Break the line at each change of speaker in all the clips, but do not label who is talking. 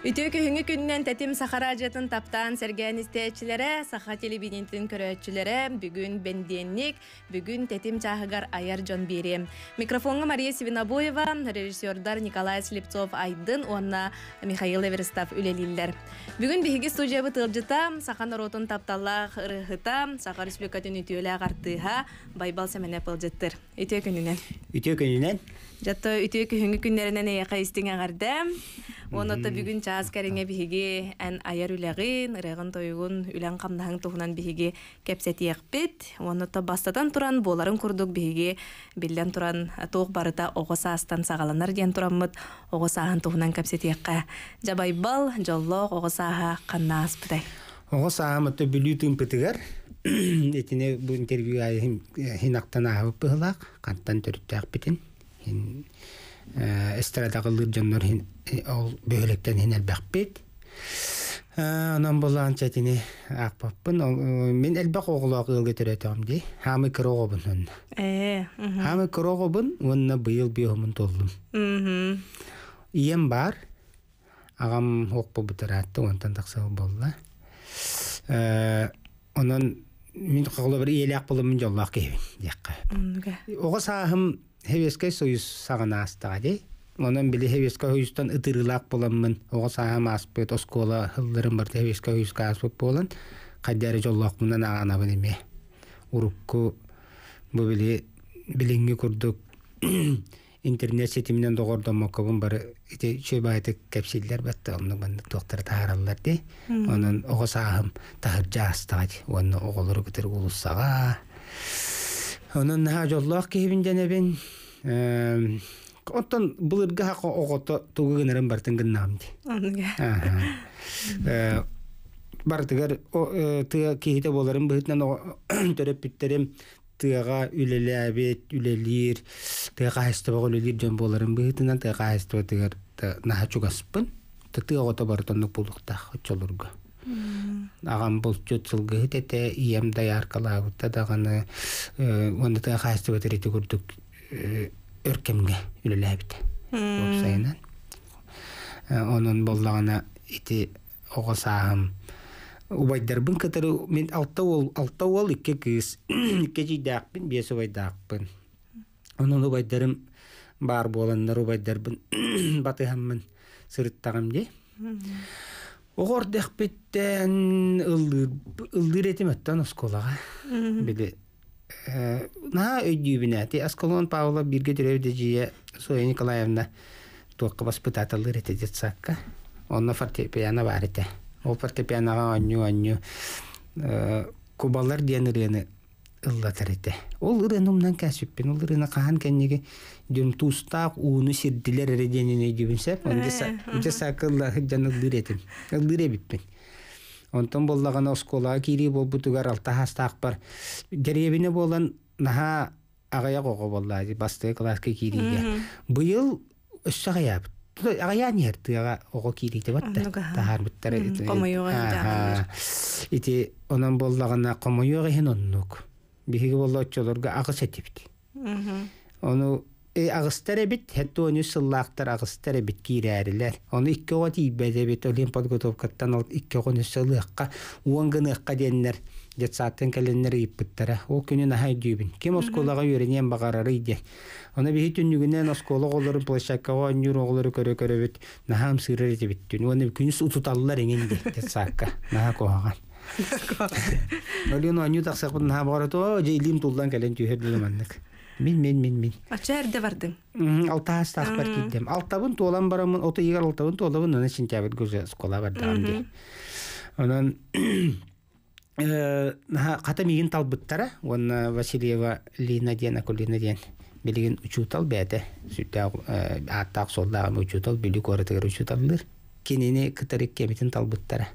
Үтөкө хүңү күннен тәтим Сахара жатын таптан сәрген истечилере, Саха телебинентин көрөчүлере, бүгүн бенденник, бүгүн тәтим чахыгар аяр жон берем. Микрофонга Мария Севинобоева, режиссердар Николай Слепцов Айдын, онна Михаил Эверстав үлелиллер. Бүгүн биһиги студиябы тылжыта, сахан наротун тапталла ырыхыта, Саха республикатын үтөөлө агартыга байбал семене күнүнөн Үтөкөнүнөн. күнүнөн Жатта үтөк күнгү күннәренә нәйе кайстыңа гардам. онуто та бүгүн чаас кәреңе ан аяр үлэгин ырыгын тоюгун үлэн камнаһын туһунан биһиге кепсәти якпит. Оны бастадан туран боларын курдук биге билден туран тоқ барыта огоса астан сагаланар дигән тураммыт. Огысаһын туһунан кепсәти жабайбал Жабай бал, жоллоқ огысаһа каннас битай.
Огысаһа мәтә билүтүн петигер. Этине бу интервью айым хинактана хәп булак, кантан Э, эстрадагы лыбжаннор ол э, бөһөлектен хин элбэхпит онон э, булаан чатини акпаппын мен элбак оголоок ыл көтөрөтөм ди хамы кырогобун
онна
хамы кырогобун онна быйыл биохумун толдум ием бар агам окпо бутараатты онтан таксыл болла онон мен коголо бир иэлэак булумун жоллоок кебин диякка ого саахым хевеске союз сағанастыға дей онан били хевеска хуйустан ытырылак боламмын ого саам аспыт оскола ылдырым бір хевеска хуйуска аспыт болан кадяри жоллоқмунан ағанабын эме урукку бу біле білінгі курдук интернет сетиминен доғордомоккобун бары ити чөбайты кепсиллер батты онун токтор таараллар ди онун ого саахым тахыр жаастагач уонну оголору кытыр улуссага Онын наһа жоллоох киһибинден эбин. Оттон былырга хақа оғото тугыгынырын бартын гыннаамди.
Онга.
Э, бартыгар э, тыа киһите боларын быһытнан төрөп биттерим тыаға үлеләбет, үлелир, тыаға хастабаға үлелир жөн боларын быһытынан тыаға хастабатыгар наһа чугаспын. Тыты оғото бартоннук булдуктах, отчолурга агам болчут сылгыт эте ием даяркалабыта даганы э, онда хаасты бетерити көрдүк э, өркемге үлелебит
сайынан
э, онун боллагана ити огосаам убайдарбын кытары мен алта ол алта ол икке кыыс икке жийдаакпын бес убайдаакпын онун убайдарым бар буоланнар убайдарбын батыхаммын сырыттагам де Оғор дәқпеттен ылдыр етіметтен осколаға. Білі. Наға өйдейбіне әті. Асколон Павла бірге дүревді жие Соя Николаевна туаққа баспытат ылдыр етедет саққа. Онна фортепиано бар еті. Ол фортепианоға онню-онню кубалар дейін ыллатар эте ол ырынумнан кәсіппен ол ырына кахан кәннеге дем тустак ууну сирдилер эреденин дебинсеп э, онда э, сакылла жанык дыретин ылдыре биппен онтон боллаган осколага кири болбутугар алта хастак бар деребине болан наха агая кого болла бастыгы класска кириге быйыл өссагаябыт агаян яртыга ого кирите батта тахар биттер ити онан боллагана комоюга хен оннук биһиги боллооччу агыс этибит ону агыстар эбит хэтти ону сыллаактар агыстар эбит киирээрилер ону икки ого тийбедебит олин подготовкаттан ал икки ол күнү нахай дүйбүн ким осколага үйренен багарары иде Она түннүгүнен олорун оголору көрө көрөбүт нахам этибиттүн күнүс утуталлар Олин онью тақсақпын хабарат о, жейлим тулдан кәлен түйерділім аннық. Мен, мен, мен, мен. А әрді бардым. Алта астақ бар кеттім. Алтабын туолан барамын, оты егер алтабын туолабын, оны сентябрь көзі скола бардағым де. Онан, э, қата меген талбыттара, оны Васильева Лина ден, акул Лина ден, білген учутал бәді. Сүтті э, аттақ солдағым учутал, білік орытығыр учуталдыр. Кенені кітарек кеметін талбыттара.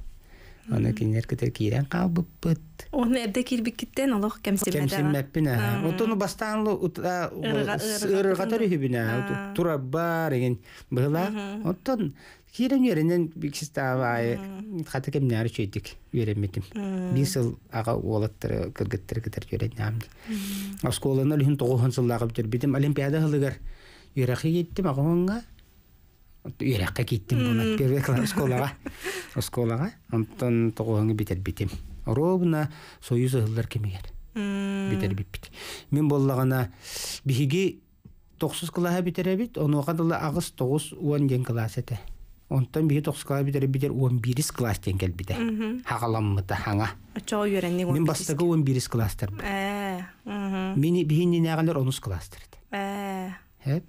Оны кинер кытыр кирен калбыппыт.
Оны эрде кирбиккиттен олох кемсиммеден. Кемсиммеппине.
Отону бастаанлы ырыга төрүбүнө. Тура бар деген была. Оттон кирен еренен бикставай хата кемнер чөйдик үйренметим. Бир ага ага олаттыр кыргыттыр олимпиада үйрәккә киттим бунат первеклар осколага осколага онтон тогоңы битер битим ровно союз ылдар кемегер.
битер
биппит мен боллагана биһиги токсуз кылаха битеребит онуга 10 агыс тогуз уон ден класс эте онтон биһи токсуз битере битер бирис класс ден келбите хагаланмыта хаңа
очоо үйренни мен бастагы
уон бирис класстар онус класстар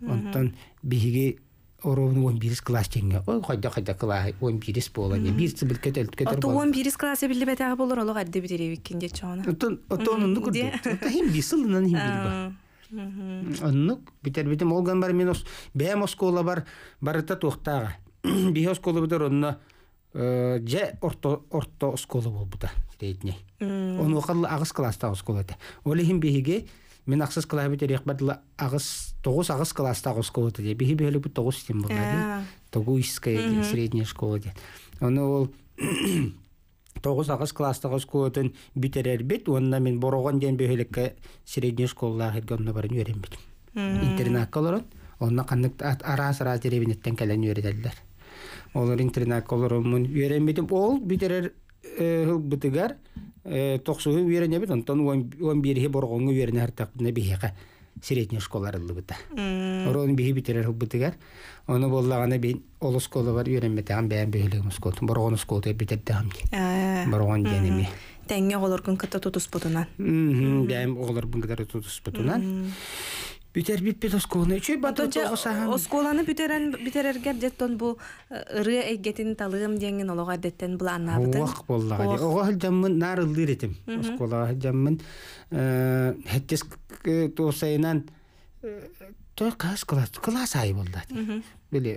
онтон оровну он бирис класс тенге ол хайда хайда класс он бирис бола не бир кетел кетер бол то он
бирис класс биле ба
бар мен ос бем бар барыта тохтага э, же орто орто школа болбута дейтне он оқалла агыс класста оскола мен ақсыз кылабыт эрехбат агыс тогуз агыс класста агыс колота де бихи бихелебит тоғыз тем была де тогуисская средняя школа де оны ол тогуз ағыс класста агыс колотын битерербит онна мен борогон ден бихелекке средняя школа хиргонна барын үйренбит
интернат
колорон онна каннык арас арас деребинеттен келен үйрөтөлөр олар интернат колорон мун үйренбитим ол битерер э, бытыгар Э, тохсугы уверене бит онтон он бирихи боргоңу уверене хартакбына бихиха средний школа ыллыбыта орон бихи битерер ылбытыгар оны боллагана бин ол школа бар үйренметеан бээн бөһүлүгүм школ боргон бүтер биппит осколаны үчөй батат осахан
осколаны бүтерен бүтерергер деттон бу ыры талығым талыгым деңин олога деттен бул анабыт ох боллага ого
нар ылдыр этим хеттес той ай биле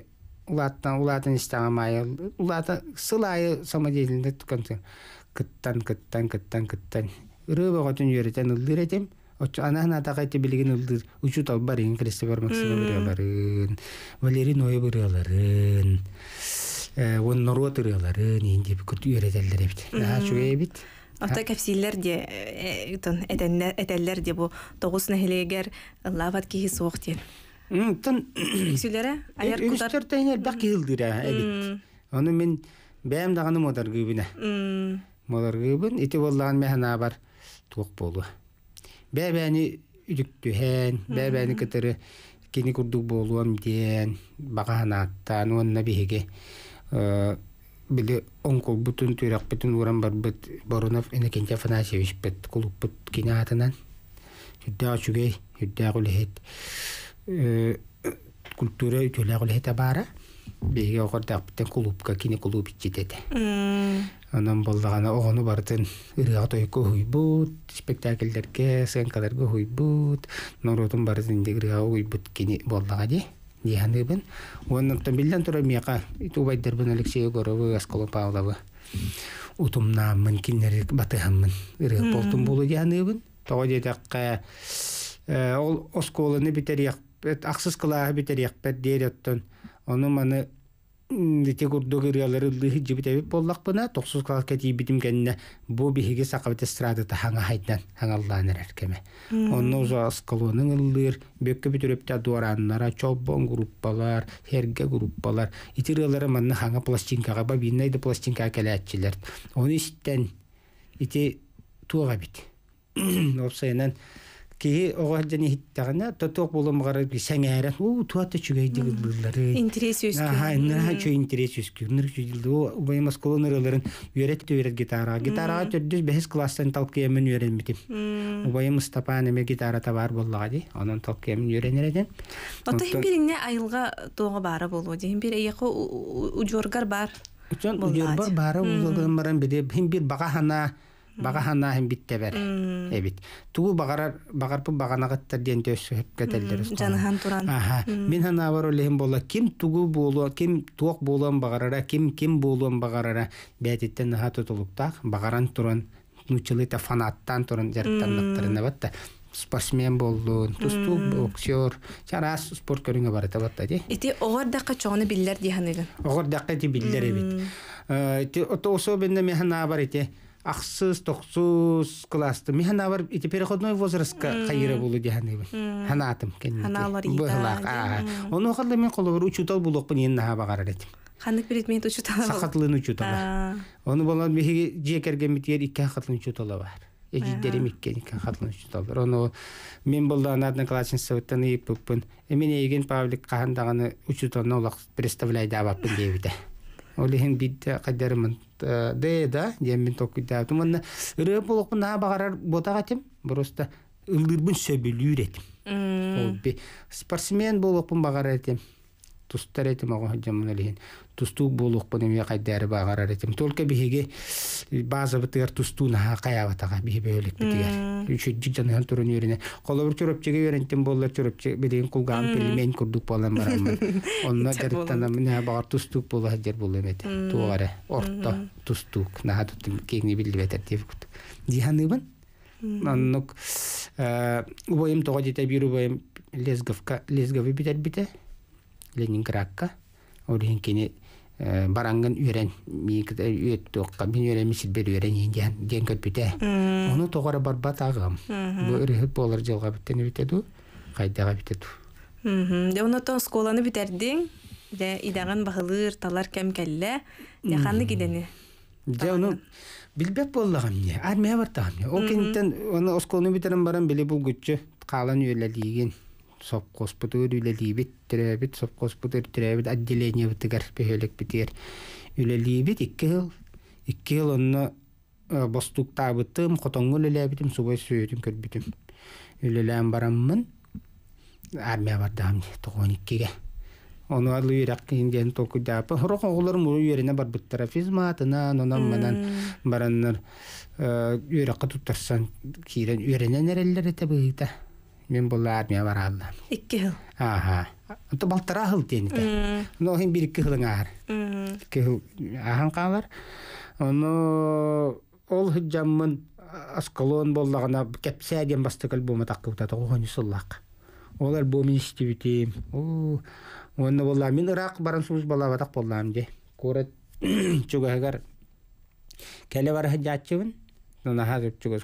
улаттан улатын Оч ана ана тагы ти билген үлдүр. Учу тал бар ин Кристофер бар. Валери Э, он норот бир ялар. Ин деп күт үйрәтәләр дип. Ана шу ябит.
Ата кафсиллер дә үтән э, э, әтәләр дә бу тогыз нәһилегәр лават киһи суыктен. Үтән кисүләр э, аяр күтәр. Үтәр тәне бак
ялдыра әбит. Аны мен бәем дагыны модар гыбына. Модар булган мәһәна бар. Тук булу. бээбээни үрүктүһэн бээбээни кытары кини курдук болуам диэн багаһанааттаан уонна биһиги э, били бутун түйрэхпитин уран барбыт борунов инекенче фанасевичпит кулуппут кини атынан сүддаа чүгей сүддаа кулэхит э, культура үтүлээх улэхит абаара биһиге охордааптен кулупка кини кулуп итчитете онон боллагана огону бартын ырыга тойко хуйбут спектакльдерге сценкаларга хуйбут норотун бартын ырыга уйбут кини боллага ди дианыбын оннуктан билден тура мияка тубайдербин алексей горовы аскола павловы утумнааммын киннерик батыхаммын ырыга болтун болу дианыбын тоо дедакка э, ол осколыны битерияк э, аксыз кылаа битерияк дейреттон Ону маны Дети курдогер ялыр лыхи жибит эбип боллак бына, тоқсуз калак кәти бидим кәнне бу бихиге сақабет эстрады та хаңа хайтнан, ханга Аллахан эрер кеме. Онны уза аскалуынын ылыр, бекке бүтіріп тя дуараннара, чоббон группалар, херге группалар, итир ялыр хаңа ханга пластинкаға ба, бинайды пластинка кәлі әтчелер. Оны ити туға бит. Опсайынан, киһи оҕордьан иһиттаҕына тотуох боломаҕара сәҥээрэн уу туата чүгәйдигит буллары
интерес үскүннаха чө
интерес үскүннер чүжилди убай гитарага гитарага төрдүс бэхис класстан талкыямын үйренмитим убайым гитара табар ди онон бириңне айылга бар бага хана битте бер
эбит
туу багара багарп багана гатта ден төшүп кетелдер жанхан
туран аха мен
хана бар ол хим ким тугу болу ким туок болон багарара ким ким болон багарара бетте нахат тулукта багаран туран нучлы фанаттан туран жарыктарлыктар нэбатта спортсмен болду тусту боксёр чарас спорт көрүнгө барат абатта ди
эти огор дакка чогуну биллер ди ханылар
огор дакка ди биллер эбит э эти отосо бенде бар эти ақсыз тоқсыз классты мен хана бар ити переходной возрастка хайыра булу диханыбы ханатым кенни быхлак а ону халла мен колобур учутал булокпун енді хаба карар этим
ханык бирит мен учутал сахатлын
учутал оны болан михи жекерген битер икки хатлын учутала бар эжиддерим иккен иккен хатлын учуталар оны мен болдан одноклассницабыттан ыйып буппун мен эйген павлик кахандаганы учуталны улак представляй дабаппын дейді олиһин бидде кайдарымын э, дэ да диэмин токкуйдаатым онна ырыып болохпун аа багарар ботагатим просто ылдырбын сөбүлүүр
этим
спортсмен болохпун багарар этим тустар эти мага хаджамна лехин тусту булук бодым я кай дәри багара ретим толка база битер тусту на хаява тага бихи бөлек битер үчүн дигән хан төрөн ерине кала бер төрөп чеге верентен боллар төрөп че бидин кулган пили мен курдук балам барам мен онна кертен мен я багар тусту булу хаджер булу мете тугаре орто тустук на хатып кегни билди бете тип кут диханы бен э убайым тога дитә бирү убайым лезговка лезговы битер битер Ленинградка. Ол һин кине э, баранган үрен мик э, үт токка мин үрен мис бер үрен инген ген көп үтә.
Уны
тогары бар батагым. Бу үрен һеп болар җылга биттен үтә ду. Кайтага биттә ду.
Мм, дә уны тон сколаны битәрдин. Дә идәгән багылыр талар кем кәллә. Яханны кидене.
Дә уны билбеп боллагым не. Армия бар тагым. Ол кинтен уны осколны битәрен барам биле бу гүтче. Қалан үйлә дигән сопкос бутыр үлэли бит тирэбит сопкос бутыр тирэбит отделение бутыгар пихэлэк бутыр үлэли бит иккэл иккэл онна э, бастук табытым хотонгу лэлэбитим субай сүйэтим көрбитим үлэлэм бараммын армия бардам тоғон иккэгэ Оно адлы үйрәк кейінген толку дәпі. Хұрық оғылыр мұры үйеріне бар бұттыра физматына, нонан манан бараннар э, үйрәкі тұттарсан кейірен үйеріне нәрелер мен бұл армия баралла. Икки хыл. Аха. Ту балтара хыл Но хин бир хылың хыл ол хыджаммын асколон боллагына кепсе деген Олар мен ирак баран боллам де бар хыджачыбын. Нана хазып чугас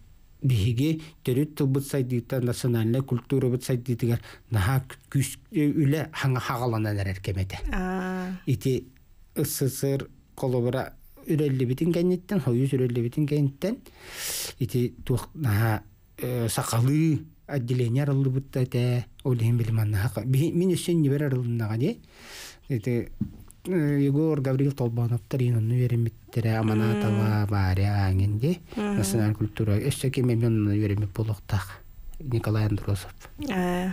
биһиги төрүт тылбыт сайдыта национальна культура бит сайдытыгар наха күс э, үлә ханга хагаланан эрер кемете ити ссср колобра үрелли битин кәнниттен хойу үрелли битин кәнниттен ити тух наха э, сакалы отделение арылды бит тәте ол һим билман наха мин өчен не бер арылдынага ди ити Егор Гаврил Толбанов таринанну веремиттере амана тава баре аңенде националь культура эшсе кемемен веремит болоқтақ Николай Андросов.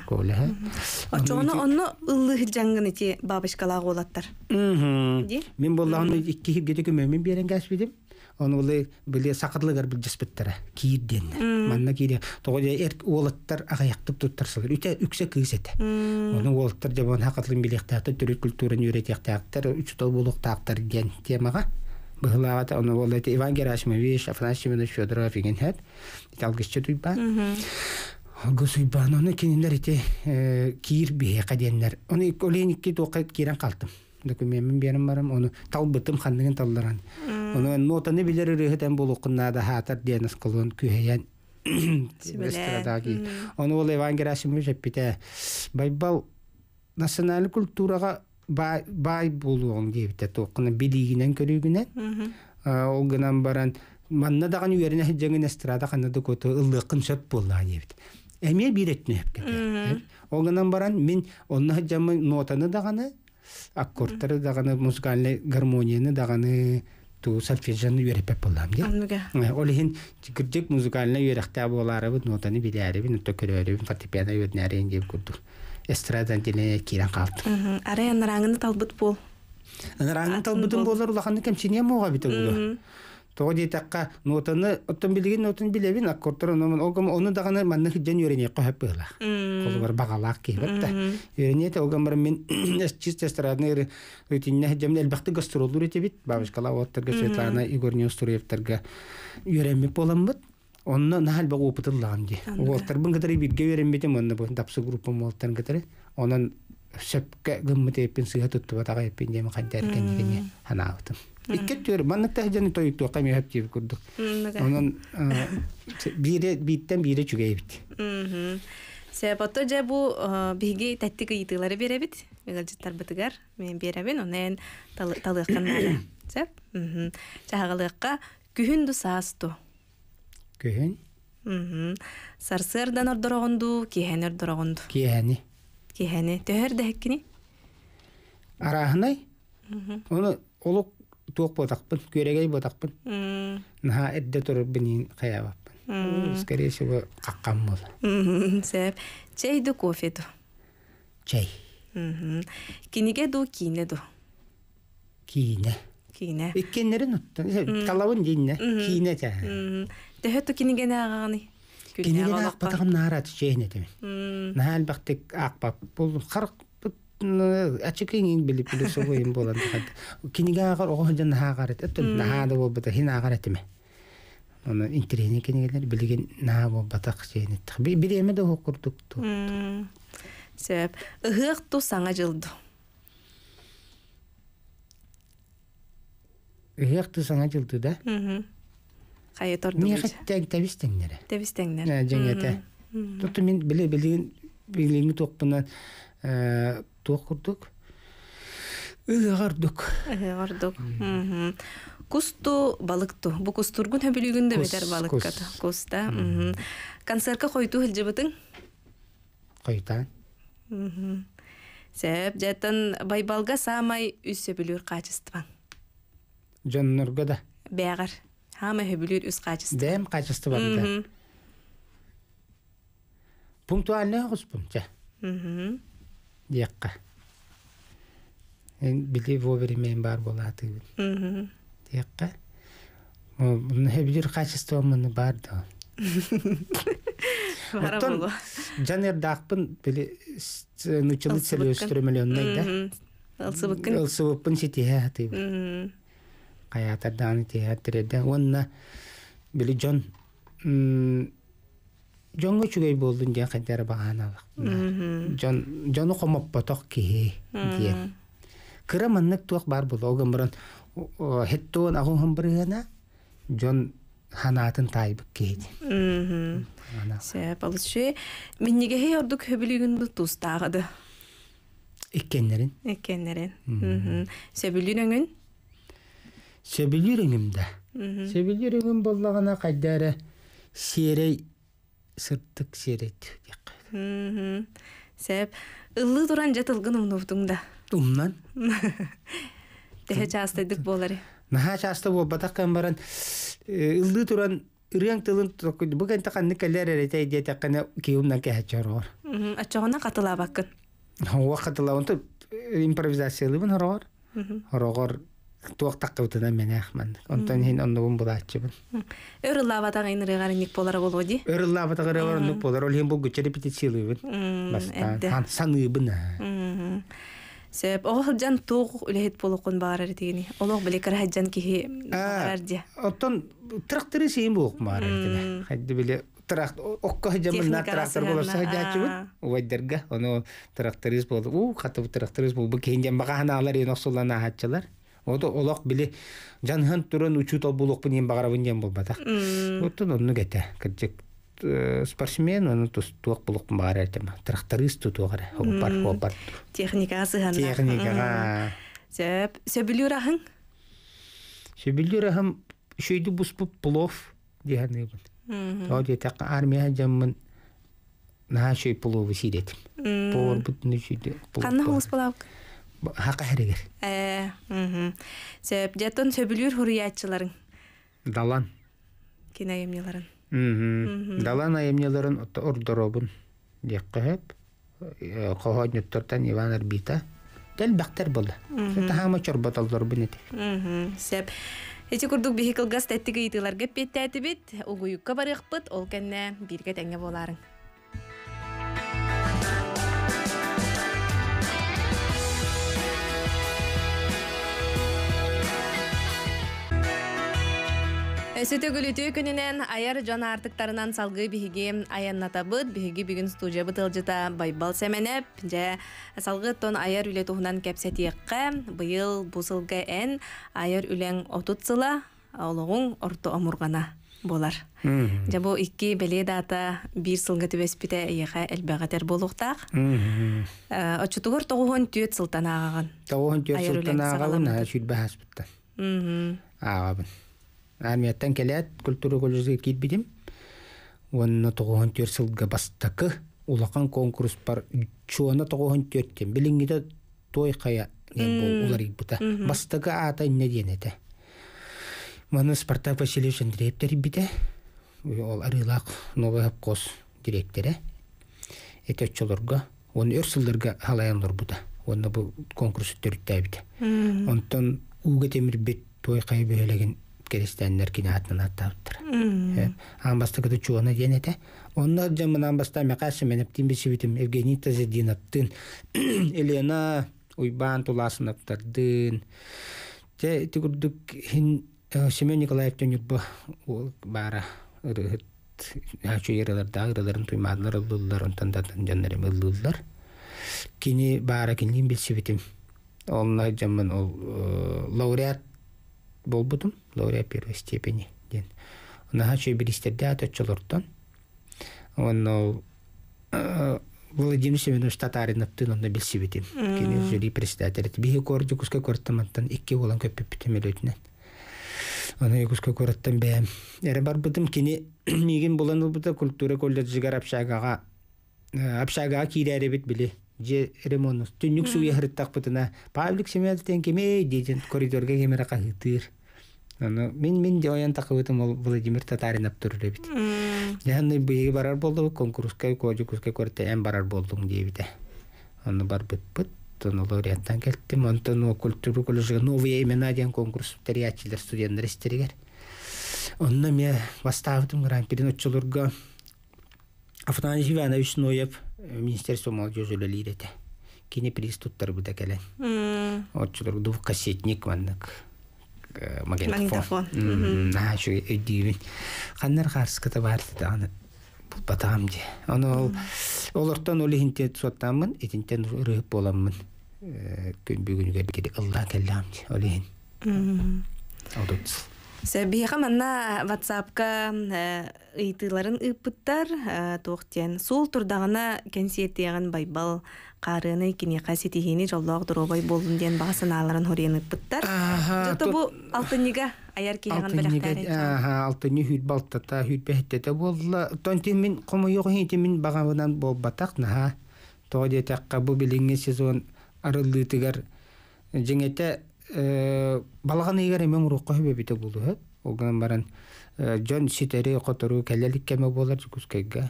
Коля. Очоно онно
ыллы жаңгын ити бабышкалар олаттар. Мен
Мен боллаһын икки хибдеде мен берен кәсбидим он улы биле сакырлыгар бил жеспеттер кийден манна кийде тогоде эр олаттар агаяктып туттарсылар үтө үксе кызет
оны
олаттар жабан хакырлын билектакты түрүк культураны үйрөтектактар үч тол булуктактар деген темага быгылаата оны ол эти иван герасимович афанасий иванович федоров деген хет алгыччы туйба госуйбан оны кинилер эти э, киир бие каденлер оны оленикки тока кирен калтым документ берем барам, оны талбытым ханныгын талларан. Оны нотаны билер рыхтан болуқна да хатар денес кылын күһәян эстрадаги. Оны ол Иван Герасимович бите байбал националь культурага бай бай болуын дебите тоқыны билигинен көрүгүнен. Ол гынан баран манна даган үйеріне жеңін эстрада қанна да көтө ыллықын шөп болла дебит. Эме бир этнеп
кетер. Э?
Ол гынан баран мен онна жамы нотаны даганы аккордтары даганы музыкальный гармонияны даганы ту сольфеджаны үйрәпеп булам ди. Э, ол һин кирдек музыкальны болары буларыбыз, нотаны биләребез, нотта көрәребез, фортепиано үйрәнәрен дип күрдек. Эстрадан дине кирен
калды. Ара талбыт бул.
Янраңны талбытын булыр, улаханны кем чине мога бит тоғы дейтаққа нотаны оттон билген нотын билебин аккордтор ономон огам оны дағаны манны хиджен үйренек кохеп была
бағалақ
багалаак кийлеп да үйренете огам бар мен чисто эстрадный рутинне хиджемне элбакты гастролу ретебит бабушкала оттерге светлана игорь неустуриевтерге үйренмек боламбыт онна нахал бага опытыллаам ди олтар бын кытары бирге үйренбетем онна бу дапсы группа молтан кытары онан сөпке гыммытеппин сыйга туттубатага эппин деми кантяркенигене ханаабытым Икке төр манна тәҗәни той төй кәми һәп тип күрдек. Аннан бире биттән бире чугай бит.
Сәбәтта дә бу биге тәттик итәләре бере бит. Мәгәр битгәр. Мен бере мен аннан талыктан. Сәп. Чагылыкка күһен ду састу. Күһен? Мм. Сарсердан ордырогынду, киһен Киһәне. Киһәне Киһени төһәр дә хәккене. Арахны? Мм. Уны олуг туох ботахпын күрегей ботахпын
наха эдде бенин
каябаппын
скорее всего каккан бол
сэп чай ду кофе ду чай киниге ду кине ду кине кине иккеннерин уттан
талабын дейне кине жа
не агани агагани
кинигене акпатагам нарат чейне
демен
наалбактык акпап бул харык ачыкин били пилисо гоим болан хат кинигагар ого жан нагарет эт нагада болбата хин агаретиме аны интерени кинигелер билген наа болбатак жени би биреме да хокурдук
ту себеп ыгык ту саңа жылды
ыгык ту саңа жылды да
кайы торду мен хаттан
тебистеңнер
тебистеңнер жеңете туту
мен биле билген билгенге токпунан туох курдук ыгардук
ыгардук кусту балыкту бу кустургун хөбүлүгүндө бетер балыкката куста концертка койту хылжыбытың койтан сәп жатын байбалга самай үс сөбүлүр качестван
жоннорго да
бәғір хама хөбүлүр үс качество дэм
качество бар да пунктуальный хоспун ча диэкка били вовремя бар болаатыгын диэкка бир качество мыны бар да Оттон били нучылы целеустремленный
да ылсыбыккын
онна жон жоңго чугей болдун дия каддары
баганалык
жон жону комоппотох кихи диен кыра маннык туак бар булоган баран хеттон агун хумбрыгана жон ханаатын таайбык кейди
сеп алычы миннигехи ордук хөбүлүгүн тустаагыды эккеннерин эккеннерин сөбүлүрөңүн
сөбүлүрөңүм да сөбүлүрөңүм боллагана кайдары сирей сырттык серет
сеп ыллы туран жатылгын умнувдуңда умнан тэхе частайдык болари
наха часты болбатаккан баран э, ыллы туран ырыаң тылын бүгін тақанны кәлер әретэй де тақаны киюмнан кәһәчәрор
ачоғына катылабаккын
уа катылабын э, импровизациялыбын хорогор хорогор туоктаккыбытынан мен ахман онтон хин оннугун булаачыбын
ырыллаабатагайнырыгарник болара болго ди
ырыллаабатагарыарнук болар ол хин булгуча репетициялыйбын
бастан
саныыбын
Сеп Ол бұл дегені.
бұл. біле тұрақ, оққа қатып болды. Бұл кейінден алар ең Ото олақ біле жанхан тұрын учу толбулықпын ем бағарабын ем болбата. Оттон онны кәтә. Кәтчек э, спортсмен оны туақ бұлықпын бағар әртем. Тракторист тұтуағар. Опар, опар.
Техника азығанда. Техникаға. Сөп, сөбілі ұрағын?
Сөбілі ұрағым үшейді бұспып плов дегені бұн. Ол детақ армия жамын наға шөй пловы сиретім. Повар бұтын үшейді. Қанна ғыз Хақ хәрегер.
Э, хм. Сәп дәтон сөбүлүр хурыятчыларын. Далан. Кина ямнеларын.
Хм. Далан аямнеларын ордробын. Яққап, қоһадны төртән Иван арбита. Тел бахтар булды.
Сәт һәм
очыр баталдыр бу нәтиҗә.
Хм. Сәп. Эти курдук бехикл гастеттиге ителәргә петтәтибит, угуюкка барыкпыт, ул кенне бергә тәнгә буларың. Сөтө гүлүтү күнүнэн аяр артықтарынан артыктарынан салгы биһиги аяннатабыт биһиги бүгүн студия бытылжыта байбал сәменеп жа салғы тон аяр үле туһунан бұйыл быйыл ән эн аяр үлең отутсыла олоғуң орто омургана болар Жа бу икки беле дата бир сылғы түбеспите ыйыха элбегатер болуктак
э,
очутугур тогуон түөт сылтанаагаган
тогуон армияттан келет культура колледжге кетпедим онно тогохон төрт жылга бастакы улакан конкурс бар чуона тогохон төрттен билиңгиде той кая улар бута бастакы ата инне денете маны спартак васильевичтин директор бите ол арылак новый кос директоре этечолорга он өр сылдырга халаянлар бута онно бул конкурс төрттәбит
онтон
уга темир той кай бөлеген керестеннер кинаатынан
аттаптыр.
Амбастыгы да чуана денете. Оннар жамын амбаста мекасы менеп тим бисибитим Евгений Тазединовтын, Елена Уйбан Туласыновтардын. Те тигурдук хин Семен Николаев төнүп ол бара ырыт. Ачу ерелерде агрыларын туймадылар, ылдылар, онтандан жаннарым ылдылар. Кини бара кинин бисибитим. Онна жамын ол лауреат болбудум лауреат первой степени ден унаха чөйбиристерде атөччолортон он э, Владимир Семенович Татариновтын онно билсибитин. Кини жюри председатель. Биһи корды куска кортаматтан икки болан көппүптүм элетинен. Аны куска кораттан бәм. Эре бар бытым кини мигин болан быта культура колледжи гарапшагага апшагага э, кирәре бит биле. Же ремонт түнүк суя хырттак бытына Павлик Семеновтен кеме диден коридорга кемера кахытыр. Оны мен мен де оян тақыбытым ол Владимир Татаринов төрүлебит. Яны быйы барар болду, конкурска кожукска көртө эм барар болдуң дейбите. Оны бар бит бит, оны лауреаттан келтим, онтон о культура колледжиге новые имена деген конкурс терячилер студенттер истеригер. Онна мен бастаавдым гран-при ноччулурга. Афанасий Иванович Ноев э, министерство молодежи лирете. Кине приз туттар буда келен. Отчулурга дув кассетник вандык магнитофон наачу өйдүүбүн же боламмын ылла же ол
ихин манна ватсапка ыйтыларын ыппыттар тоқтен сол турдағына консертияған байбал қарыны кине қасетихини жоллоқ дробой болдун ден бағасын аларын хореныппыттар жоты бу алтыннига аяр килеген белактары аха
алтынни хүт балтата хүт бехтете болла тонтин мен комойоқ хити мен бағабынан болбатақ наха тоде такка бу билинге сезон арылдытыгар жеңете балаған егер мен руққа хөбебите болу хөт оган баран э, жон ситери котору келелик кеме болар жүкүскегге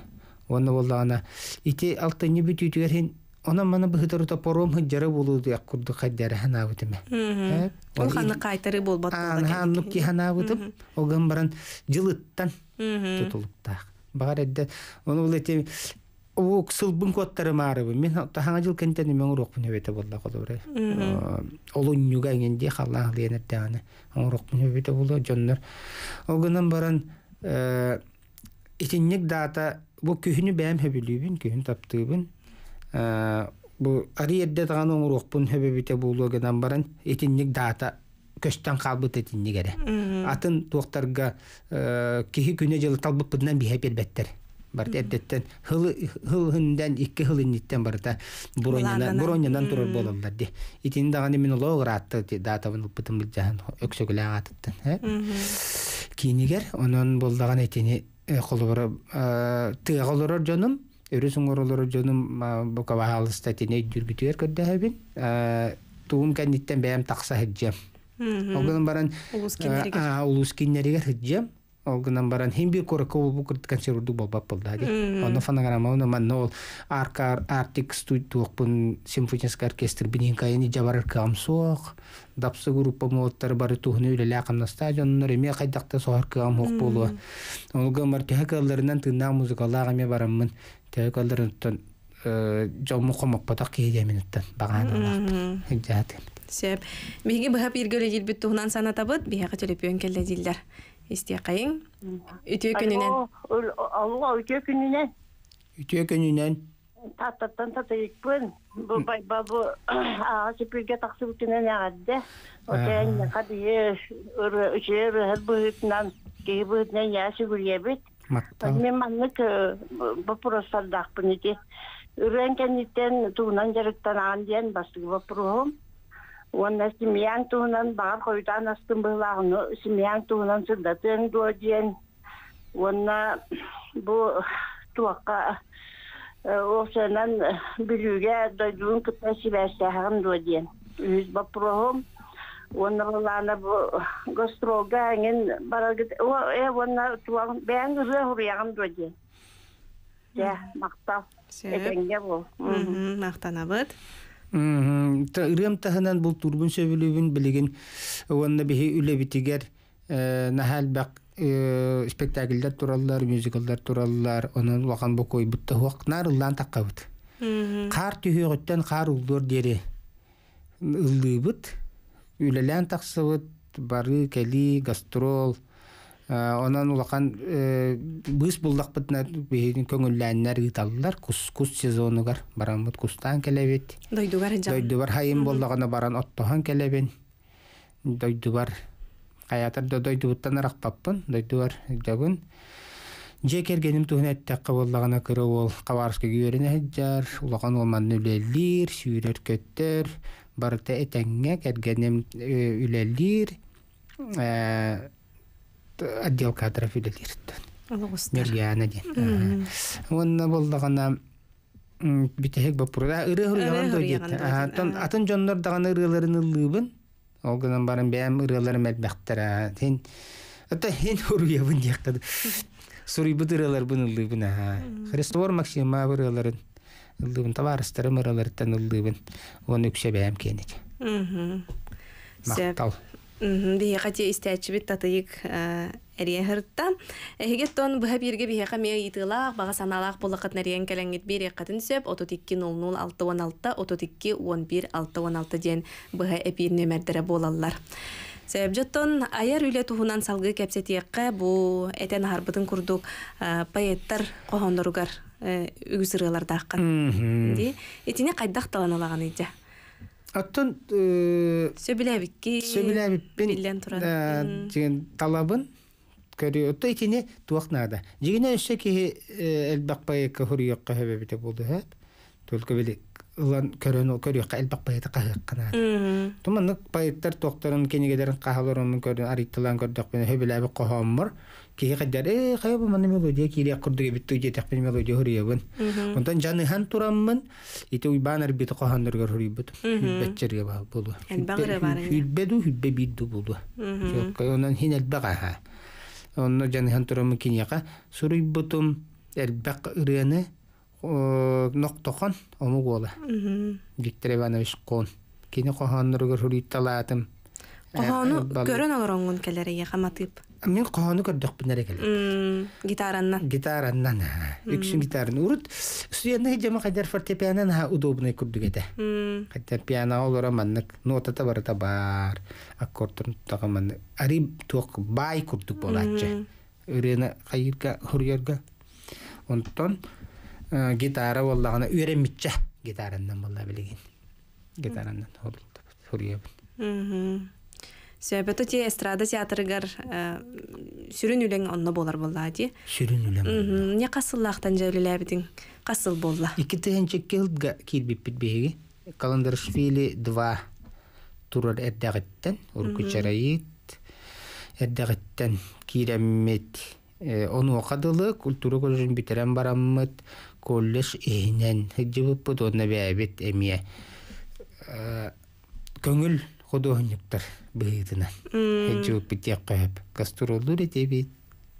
оны ана ити алтынни бүтүтүгер хин Она мана быһытарута пором хыджары болуды як курды хайдары ханабытыма.
Э. Э, ол ханы кайтары болбат. Ан ханлык ки ханабытып,
оган баран жылыттан
тутулуптак.
Багар эдде оны ул эти ол сылбын коттары марыбы. Мен таңа жыл кентени мен урокпун эбете болда кодуры. Олон нюга генде халлаң ленер таны. Урокпун эбете болда жоннор. Оганан баран э итинник дата бу күһүнү бәм хөбүлүбүн, күһүн таптыбын. Э, бу ари эрде таган оңуруокпун хөбөбите буулуогадан баран итинник даата көстөн этинник итиннигере атын туоктарга э, кихи күнө жылы талбыппытынан биһэ бербеттер бар эрдеттен хыл хыл хынден икки хыл инниттен барта буроньядан турар болаллар э? де итини даган мен логратты ди датабын бытым жахан өксөгүлө атыттын э кийнигер онон болдаган этини колубура тыга колорор жонум өрү суңоролору жонум бука баалыста тене жүргүтүгер көрдөһөбүн туум кэнниттен бэм такса хыджам
Оголон баран улус
киннеригер хыджам гынан баран химби корко бу кырт консервду болбап болда ди ону фонограмма уну манна ол аркар артик студ туокпун симфонический оркестр жабар жабарар суок дапсы группа молоттар бары эле үлеле на стадионнор эме кайдакта сохар кам хок болу олга мартиха калларынан тына музыкалага эме бараммын тәү калларынан э, жолму комок батак кийде минуттан баган
жаат
Сәп. Меги бахап иргөле җилбит туһнан санатабыт, биһәгә төлөпүөн йөн дилдер исте кайын
үтүө күнүнөн алла күнүнөн
үтүө күнүнөн
таттаттан татыйыкпын бу байба бу ага сипирге агадде мен э, Уонна семьяң туынан баға хойутаан астын быһылааҕыно семьяң туынан сырдатын дуаден диэн бұл туаққа оқшанан білуге дойдуын дойдуун кытта сибээстээхагын дуо диэн үс бапрохом онрылана бу гастролга аңын барагыт э онна туан бээн ыры хуруягын дуо диэн дэ мактап этеңге бу
Рым таһынан бұл турбун сөбілігін билигин онына бігі үлебитигер ә, нахал бақ ә, спектакльдер тураллар, мюзиклдар тураллар, онын вақан бұ кой бұтты хуақ нарылдан таққа бұт. Қар түйі ғыттен қар дере бары кәли, гастрол, Э, онан улахан э, быс булдакпытнар биһин көңүлләннәр ыталлар кус кус сезонугар барамыт кустан келебит
дойдугар жа дойдубар
хайын боллагына баран оттохан келебин дойдубар каятар да дойдубуттан аракпаппын дойдубар жагын же кергеним туһун эттекке боллагына көрө ол кабарыска күйөрүнэжар улахан олманны үлеллир сүүрөр көттөр барыта этеңге кергеним э, үлеллир отдел кадров үлелирден мергиана ден онна ғана үрі атын атын жондор даган ырыларын ылыбын ол гынан барын бәм ырыларын мәлбәхтара максима ырыларын ылдыбын ылдыбын оны кенек
Мм, дия гати истечи бит татыйк, э, әрия һәртта. Эге тон бу һәр йөргә бия хәмәй бага саналак булык атнар ян келәнгә бер якытын сөп 32 0016 та 32 булалар. 616 Сәбҗеттән аяр үле туһунан салгы кәпсәтә якә бу әтән һарбыдын курдык, э, паэттар қоһондыргар э, үгүсрәләрдә хакка. Ди, этине кайдақ таланалаган иде. Оттон сөбіләбікке сөбіләбікпен биллен туран
деген талабын көрі болды хат. Төлкө биле ылан көрөн қаһақ қана. тоқтарын кенегедерин қаһаларын ариттылан көрдік мен киһи хайдар э хайба маны мелодия кириак мелодия хөрүйөбүн жаныхан тураммын ити уйбаан арбити кохандыргар хөрүйбүт бэтчерге баа болу хүббеду хүббе бидду болу онон хин элбегаха онно жаныхан тураммын кинияка суруйбутум элбек ырыаны ноктохон виктор иванович кон
Мен қоғаны көрдік бұнар екен. Гитараннан. Гитараннан. Үксін
гитарын ұрыт. Студентный жема қайдар фортепианан ха удобный күрдік еді. Қайдар пиано олара маннық нотата барыта бар. Аккордтың тұтаға маннық. Ари тұқ бай күрдік болатшы. Үрені қайырға, хүргерға. Онтон гитара болағына үйремітші гитараннан бола білеген. Гитараннан
хүргебін сөйбөтө те эстрада театрыгар э, сүрүн үлең онно болар болла ди сүрүн үлең не касыллаактан жөлүлэбитиң касыл болла
ики тэхенчекке ылга кирбиппит биһиги календаршвили два турар эрдэҕиттен уркучарайыт эрдэҕиттен киреммит э, онуокадылы культура көрүн битерен бараммыт коллеж иһинен хыджыбыппыт онна бээбит эмие э, көңүл художниктар быһыытына
эджиуппитиэк
көһөп кастуроллур этебит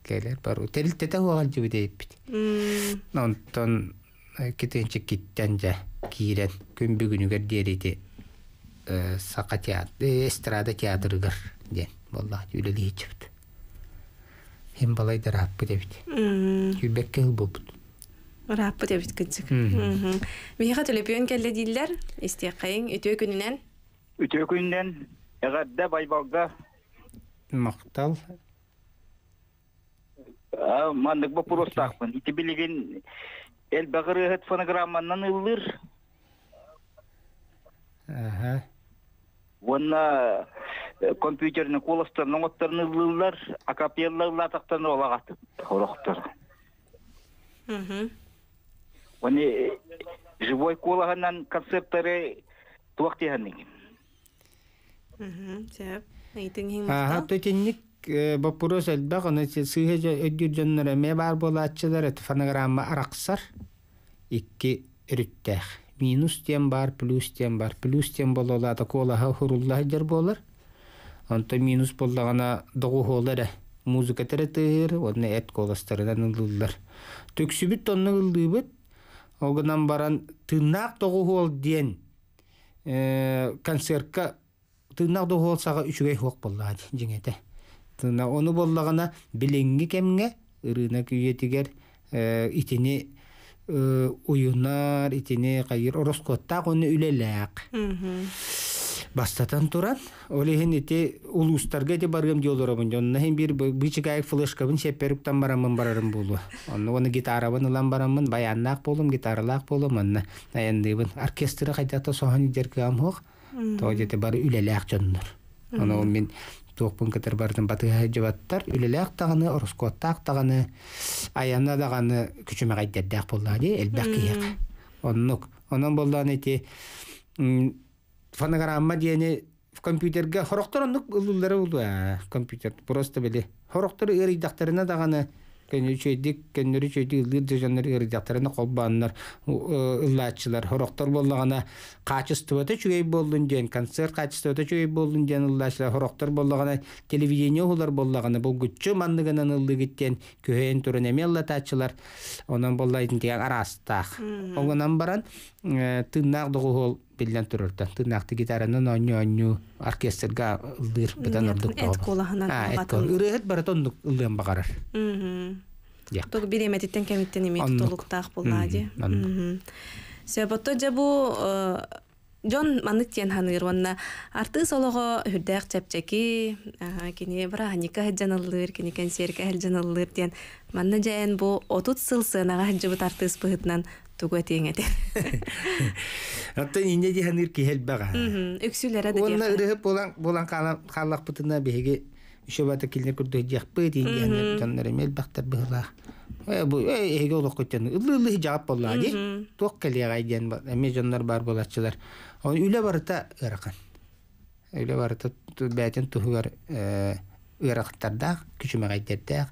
кэлер бару терилтете уогалжибитейппит онтон э, китенчи киттен жа э, э, эстрада театрыгар үтө күнүнөн эгадда байбалга мактал мандык бо пурустакпын ити билигин эл багырыгыт фонограмманан ыллыр уонна э, компьютерный куластан оңоттарын ыллылар акапелла ыллатактан олагатып орохтор они э, живой кулаганан концепттары туактиганнигин
Ага,
то тенник бапурос элбек, оны сыйхе өддүр жоннор эме бар болаатчылар, эт фонограмма арақсар, икки үрүттэх. Минус тем бар, плюс тем бар, плюс тем болола, да колаха хурулла жер болар. Онто минус болдағана доғу холар, музыка тәрәтір, оны эт коластарынан ылылар. Төксүбіт онны ылдыбыт, огынан баран тынақ доғу хол ден э, концертка тыыннақ да холсаға үчүгэй хуок боллаат жиңете тына ону боллагана билеңги кемге ырына күйетигер э, итини э, уюнар итини кайыр ороскоттак уну үлелээк бастатан туран олехин ити улустарга эти баргым диолоробун оннахин бир бычыгаек флешкабын сепперуктан барамын барарым болу онну оны гитарабын ылан барамын баяннаак болум гитаралаак болум онна аянныйбын оркестра кайтата сохан идеркам хох тоо бары бар үлелээх жоннор оно мен туохпун кытыр бардын батыга жабаттар үлелээх даганы ороскуаттаах даганы аяна даганы күчүмө дағаны болла ди элбек болды. оннук онон болдан эти фонограмма диэни в компьютерге хороктор оннук ыллылары болду ә, компьютер просто беле хороктор ырыйдактарына даганы кенүчөйдик кенүрүчөйдик ылдыр дежаннар редакторына колбааннар э, ыллаатчылар хороктор боллагана качеството чугей болдун диен концерт качеството чугей болдун диен ыллаатчылар хороктор боллагана телевидение улар боллагана бул гүччү манныгынан ылдыгиттен көһөйөн турун эме ыллатаатчылар онон боллайтын тиген арастаах оңонан баран э, тыннаак догуол билен турурда. Тынақты гитаранын онню-онню оркестрга ылдыр бетан ордук топ. бұл. багарар.
жабу э, Джон манык тен ханыр ванна арты солого чапчаки кине браника консерка отут сыл тугу тиңетер.
Атта инне ди ханир ки хел бага.
Үксүләрә дә. Онна үрәп
булан булан халлак бутына беге үшәбәтә килне күрдә яхпы ди инде тәннәр мел бахтар была. Э бу эге олык көтән. Иллы җавап булла ди. Ток келе гайдан бар. Әмме җаннар бар булачылар. Он үле барыта яракан. Үле барыта бәтен туһугар э ярактарда күчүмә гайдәрдә.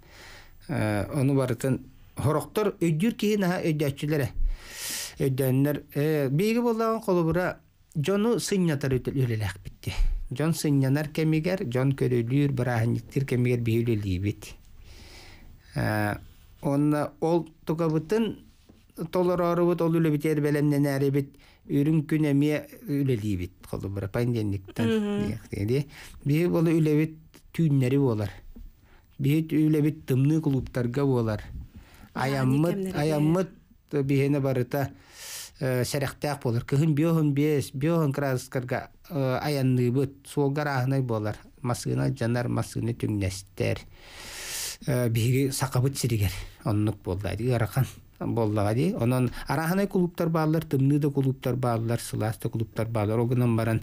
Э оны барытын хороктор өйдүр ки наһа өйдәчиләре өйдөннөр э, биги боллаган колубура жону сыннатар үлелек битти жон сыннанар кемигер жон көрүлүүр барахниктир кемигер э онна ол тугабытын толорорубут ол үлебитер белемнен бит үрүн күн эме бит колубура пандемиктен биги болу үлебит түүннери болар биги үлебит тымны клубтарга болар аяммыт аяммыт биһине барыта сәрәхтәк болар. Кыһын биохын биэс, биохын краскарга аянныбыт, суолгар ахынай болар. Масына жанар, масыны түңнәстер. Биһиги сақабыт сиригер, оннук болда, ди, арахан боллаға ди. Онон араханай клубтар баалар, тымны да клубтар баалар, сыласта клубтар баалар. Огынан баран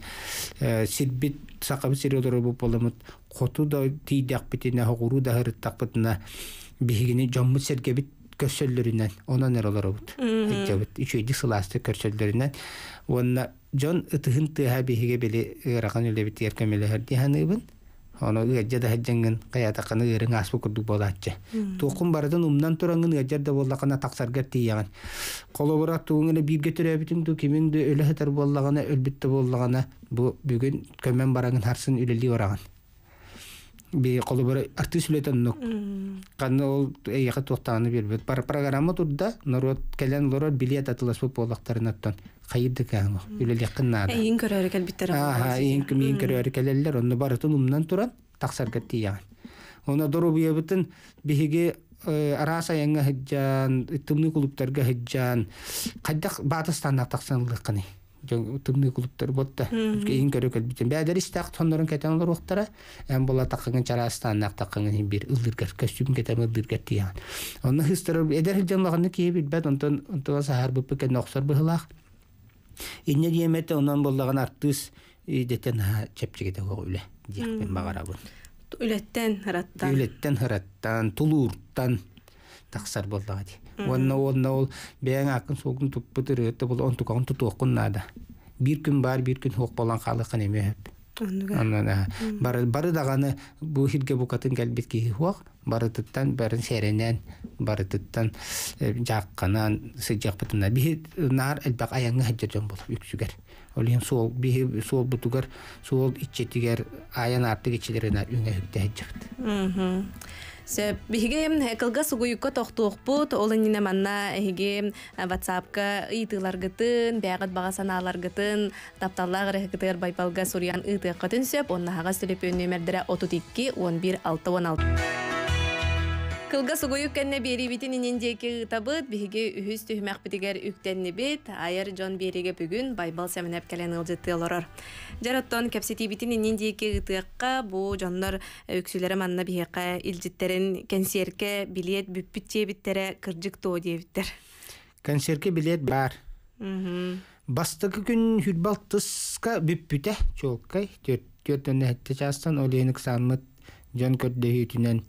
сирбит сақабыт сиригер болып боламыт, коту да тийдәк битіне, да хырыттақ битіне, биһигини жоммут сергебит көрсөллөрүнөн онон эролорубут
жабыт
үчөйдик сылаасты көрсөллөрүнөн онна жон ытыхын тыаха биһиге били ыракан үлебит эркемелехер диханыбын оно ыаджада хаджангын каятаканы эрин аспы курдук болатчы туукун барытын умнан турангын ыаджар да таксар таксаргар тияган колобура тууңына бирге төрөбүтүн бүтүндү кимин өлө хытар боллагана өлбүттө боллагана бу бүгүн көмөн бараңын харсын үлели бараган би бір артист үлетен нук канна ол эйяка тоқтағаны билбет бар программа турда народ кәлен лорор билет атылас бу полактарнаттан кайырды каңы үлеле кыннады эйин
көрөр келбиттер ең эйин
ким эйин көрөр келеллер онны барытын тұран тақсар таксар кетти оны дұру дору бұтын биһиги э, араса яңа хыджан тымны клубтарга хыджан кайдак батыстан қыны тымны клубтар болта кейин көрөкөл битен бәдер истак тондорун кетен олар уктара эм була таккын чарастан нак таккын бир ылдыргар костюм кетен ылдыргар тиян онны хыстыр эдер жыллаганны кийип билбет онтон онтон сахар буппе кен оксор быхлах инне диемете онан боллаган артыс идетен чепчигете ког үле диякпен багарабын
үлеттен ыраттан
үлеттен ыраттан тулууруттан тақсар боллага ди онна онна ол бээн акын сугун туппут ырыты бұл он тукагын тутуоккун наада бир күн бар бир күн хуок болан калыкын эмээп бары даганы бу хирге букатын келбит кии хуок барытыттан барын серенен барытыттан э, жакканан сыжакпытына бии наар элбак аяңы хаджыржон болуп үксүгер олин сол бии сол бутугар сол иччетигер аян арты кечилерина үңө хүктэ
хаджыбыт Биһиге кылга сугуйукка тохтуохпут, ол инне манна эһиге WhatsApp-ка э, ыйтыларгытын, бягат бага саналаргытын, тапталлар рехкетер байпалга сурьян ыты катын сөп, онна хагас телефон 32 11 616. Кылга сугуюк кэнне бери битин инендеки табыт биһиге үһүс түһмәк битигер үктенни бит. Айыр жон бериге бүгүн байбал сәминеп келен ылжытты олорор. Жараттан кепсити битин инендеки тыякка бу жоннор үксүләре манна биһиге илжиттерин консерке билет бүппит чебиттере кыржык тоо дебиттер.
Консерке билет бар. Бастыгы күн хүрбалтыска бүппүте чолкай төрт төртөнне хетте частан оленик санмыт жон көрдөһүтүнөн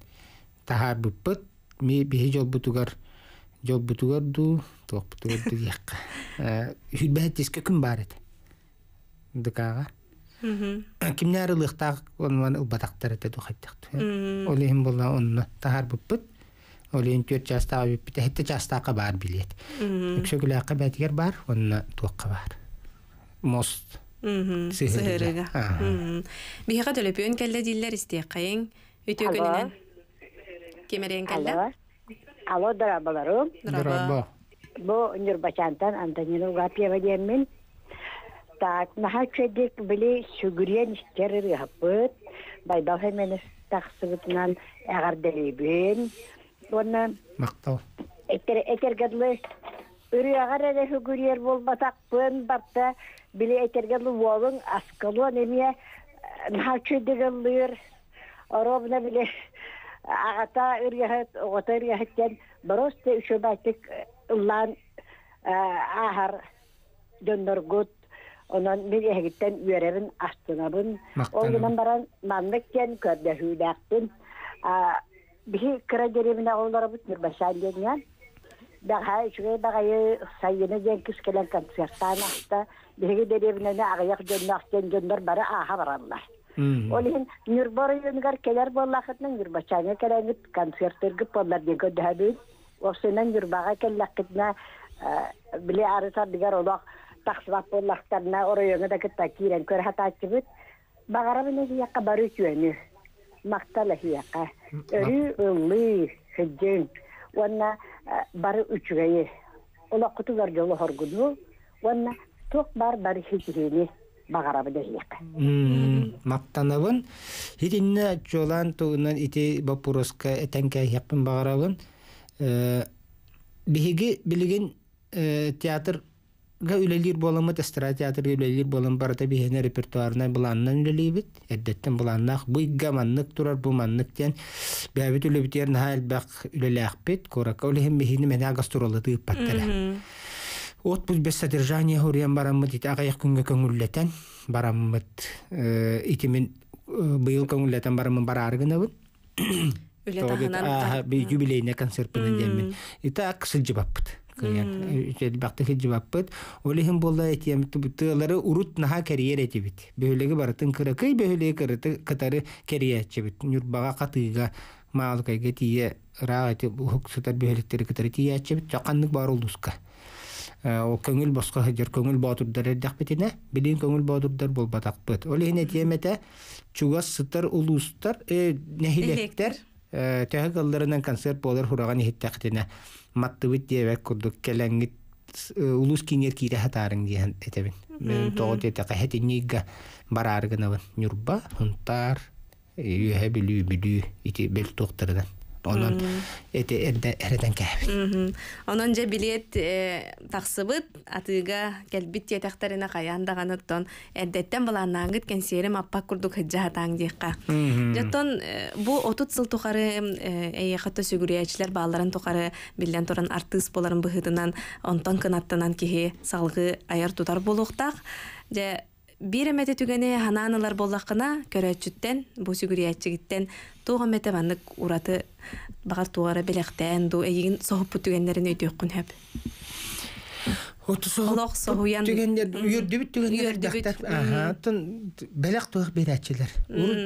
Тахар быппыт ми биһи жолбутугар жолбутугар ду туохбутугар ду диэкка хүлбэхеттиске күн баар эт дыкаага кимнер ылыктаак онман ылбатактар эте духайттакт
олиһин
болла онно таһаар быппыт олиһин түөр частаага баар туокка мост
кемерен кэллэ алло дарабаларым дараба бу нюрбачантан антонина угапьева так наха чэдик били сүгүриен истерир байдал онна мактал ағата үрйәһет оғота үрйәһеттен боросте үшөбәтик уллан э, ахар дөннөргут онан мен эһигиттен үәребин астынабын олынан баран манныктен көрдәһүүдәхтин бихи кыра деребине олорабыт нурбашан деңян баха үчүгэй багайы сайыны ден кискелен концерттан ахта биһиги деребинене агыяк жөннөктен жөннөр бары аха бараллар
Олин
нюрбор үйүнгар келер боллахытнан нюрбачаны кереңит концерттерге боллар деге дөһөбүн. Осынан нюрбага келлакытна э, биле арысар дигер олақ тақсыбат боллақтарына оройоңа да кытта кирен көр хатачыбыт. Багара мене якка бару күөнү. Мактала хияка. Өрү ыллы хыджын. бары тоқ бар
мактанабын дәжек. жолан туынан ити бапуроска этенке яппын бағарабын. Бихиги билигин театрға га үлелир боламы тестра театрга үлелир бар. барата бихене репертуарына буланнан үлелибит. Эддеттен буланнах бу гаманнык турар бу манныктен бәбит үлебитер отпуск без содержания содержание ғориян бараммыт еті ағайық күнгі көңіллетен бараммыт э, э, бұйыл барамын бара арғына бұл. концерт бұнын сылжыбаппыт. Бақты болла тылары урут наха карьер етебит. Бөхілегі барытын кыракай, бөхілегі кырыты катары карьер етебит. Нүрбаға қатыға маалыкайға тие раа бар Э, ол көңіл босқа хыдыр көңіл баатурдар эрдахпитине билин көңүл баатурдар болбатакпыт ол ине тиемете чугас сытар улустар э, нехилектер төһө кылларынан э, концерт болар хураган ихиттактине маттыбыт диебек курдук келеңгит улус кинер кире хатарың диен этебин мен тогу тетеке хетиннига бараргынабын нюрба хунтар үйөһө билүү билүү ити бел туктырдан онон эти эрден
кээбит онон же билет э, таксыбыт атыга келбит тиетахтарына каяндаганыттон эрдеттен балаанаагыт кенсиерим аппак курдук хыджаатаң диэкка жоттон э, бу отут сыл тухары э, эйехата сүгүрээчлер бааларын тухары билден туран артыс боларын быхытынан онтон кынаттанан кихи салгы аяр тутар болуктак же биремете түгене ханаанылар боллаққына көрәтчүттен бу сүгүриятчигиттен туғамете ваннык ураты бағар туғары белектен ду эгигин соһуппу түгеннерин өйтөккүн хэп
Олох соһуян түгендер үйөрдүбүт түгендер атын белек туах берәчилер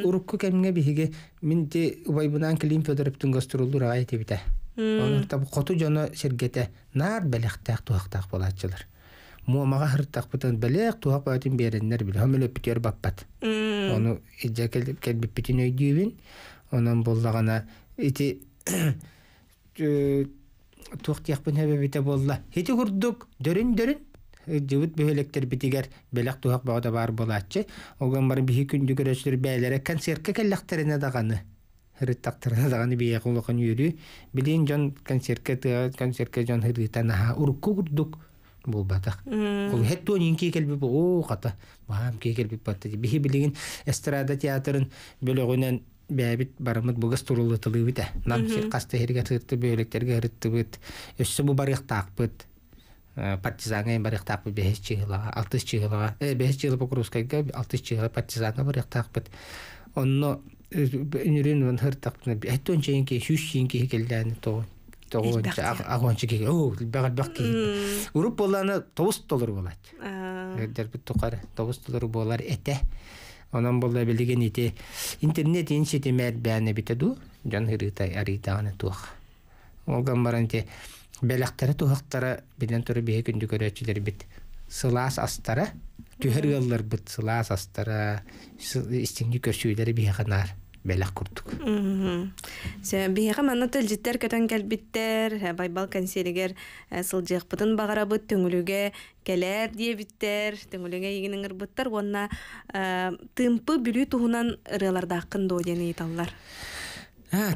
урукку кемге биһиге минти убайбунан килин федоровтун гастролдур агай тебите Онорта коту жоно сергете нар белектак туахтак болачылар муомаға хырыттакпытын белек туһа коятын биэреннер бил хөмөлөпүтүөр баппат
ону
иджа Онан өйдүүбүн онон буллагана ити туохтиякпын хөбөбите болла хити курдук дөрүн дөрүн жыбыт бөһөлектер битигер белек туһак баода бар болаатчы огон барын бихи күндү көрөчүлөр бээлере концертке келлектерине даганы рыттактарына концертке концертке жон булбатах. Ол хет тонин ки ката. ки батты. билигин эстрада театрын бөлөгүнөн бәбит барымыт бугас э. хир касты хирге бөлектерге Өссө бу барык э, Партизанга барык агон чики о уруп болланы тогуз доллар болот дербит тукар тогуз доллар болар эте онан болла билген ите интернет инчи темер бәне битеду жан хырита аританы туах олган баран те белактары тухактары билен туру бие күндү көрөчүлөр бит сылаас астары түһөр ыллар бит астары астара истиңни көрсүүлери биеханар бәләк күрдүк.
Бейға манна тыл жеттер көтөн кәлбіттер, э, байбал консерігер э, сылжық бұтын бағара бұт, түңілуге кәләр дие біттер, түңілуге егінің ұрбыттар, онна э, тымпы бүлі туғынан ұрыларда аққын тымпы еталылар.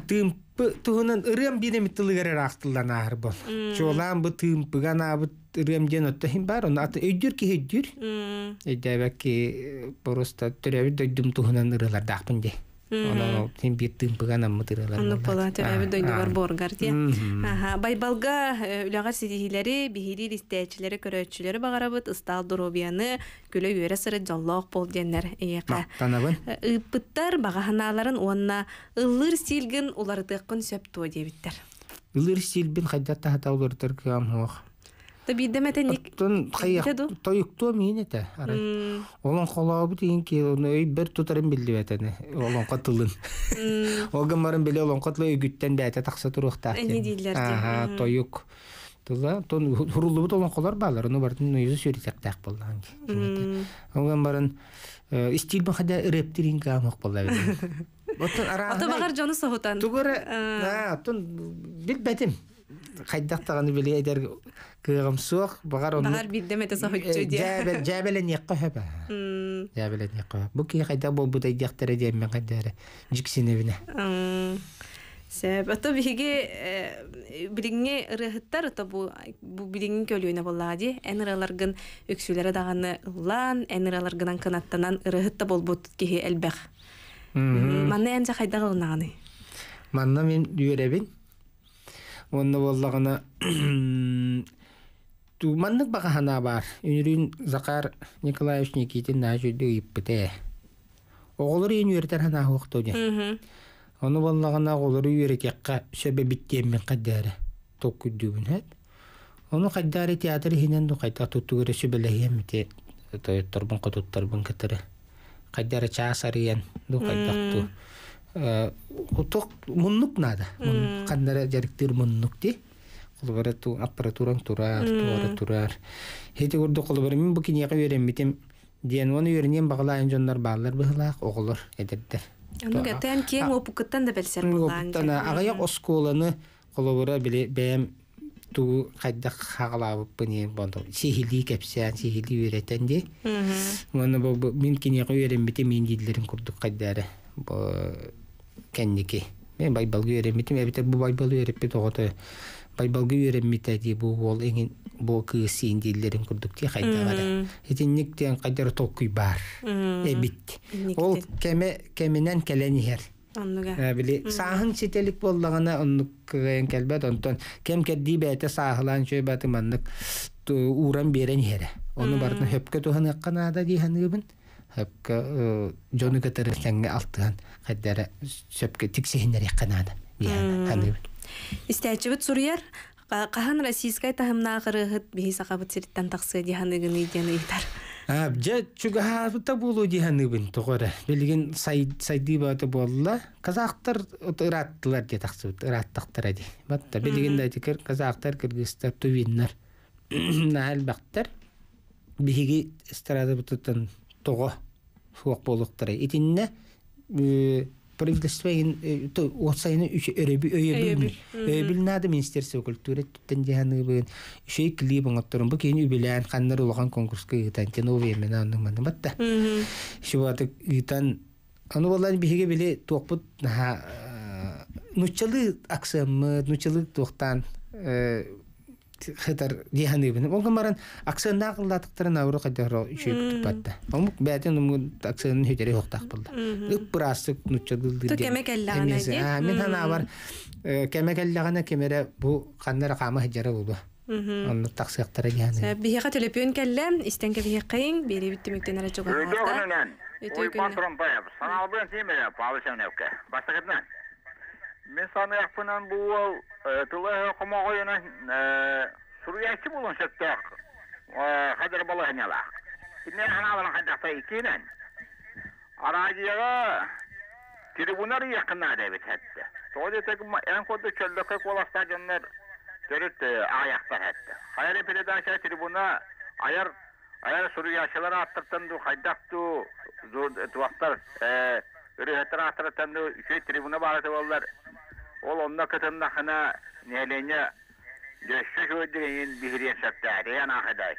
Тымпы туғынан ұрым бейдем тылығар бол ағыр бұл. Чолан бұ тымпыған абыт ремден отта хим бар он аты өйдүр ки өйдүр эдебекки просто төрөбү дөйдүм туһунан ырылар дакпын де онан ол тен беттин пыган аммы тыралар ну
пола төбәбе дойдугар боргар тия аха байбалга үләгәр э, сидихиләре бихили листәчләре көрәччеләре багарабыт ыстал дуробияны күле юре сыры жоллоқ бол дендер эйека ыппыттар э, э, багаһаналарын уанна ыллыр силгин улардыкын сөп туо дебиттер
ыллыр силбин хаддатта хата улардыр кам хох
Табидеметен Оттон кайяк
тойукту минете арай. Олон деген ки ой тутарын билди Олон катылын. биле олон катлы үгүттен такса турукта. Аха, Тула тон жаны хайдактаганы биле эдер кыгым суох багар он багар биддем
это сахучу де жабел
жабелен якка хеба
эне
якка бу ки хайда бол бу дай дяхтере де мен жиксине
бине Сәп, ото биги э, билиңе ырыһыттар ото бу бу билиңин көлүйүнө ди Эн ыраларгын өксүлөрө даганы лан, эн ыраларгынан канаттанан ырыһытта болбут киһи элбэх.
Манна
энже хайда кылынаганы.
Манна мен үйрөбин онна боллағына баға хана бар үйрін Захар Николаевич Никитин нәжүді үйіппіте оғылыр ең өртер хана хоқтуды
оны
боллағына оғылыр үйерекеққа сөбе биттеммен қаддәрі тоқ күддібін әт оны қаддары театр хинен ду қайта тұттығыры сөбеләйем те тойыттарбын құтыттарбын кітірі қаддәрі часар ен ду қайдақту Э, уток муннук нада кандара жариктер муннук ди кулбара ту аппаратураң турар туары турар хети урду кулбара мин бу кинияка бетем диэн оны үйренен багылайын жоннор баалар быһылаак оголор эдердер
Анугатан кең опыттан да белсер опыттан Агаяк
осколаны колобора биле бәм ту кайда хагалабып быны бонду. Сихили кепсән, сихили үйрәтән ди. Мына бу мин кине койрем бите мен дидләрен курдык кайдары кенники. Мен байбалгы үйренмитим, әбитер бу байбалгы үйренмит оғыты. Байбалгы әді ол еңін бу күйісейін дейлерін күрдік те қайдар тол күй бар. Ол кәме, кәменен кәлән Әбілі, сағын болдағына ұнық кем бәті сағылан берен Оны ада алтыған хайдара сөпке тексеһиннер қанады
истәчебит сурияр кахан российская тахымна кырыгыт бейсакабыт таксы диханыгын
болла. Казактар кыргыздар, тувиннар. правительство от сайны үч өйөбүн нады министерство культуры түттен дияны бын үшей бу конкурска тен хәтер диһаны бин. Ол гамаран аксан нагылла тыктырына уру кайтыр ишек тупатта. Ол мук бәтен ум аксан хитери хоктак булды. Үп брасык нучы дилди. Тө кемекәлләгәне. А мен тана бар. Э, кемекәлләгәне кемере бу каннар камы хиҗәре булды.
Аны таксыяктары яны. Сәб биһәгә телепион кәллә, истән кебе кыйын, бери битте мектән рәҗәгә.
Ой, патрон, бая, сана албын, сиймә, павышан, әвкә, бастығыдан. Мен
яқпынан бұл тулай қома қойына сүрияші болын шөптәк қадыр бала хенелақ. Киннен ханаларын қайдақта екенен. Арагияға трибунар яқына ән Қайры передача трибуна аяр Аяр сүрияшылар аттыртынды, қайдақты, туақтар, трибуна Ол онна кытынна хына нелени дөссө сөйдірейін бихирен сәптәрен ахыдай.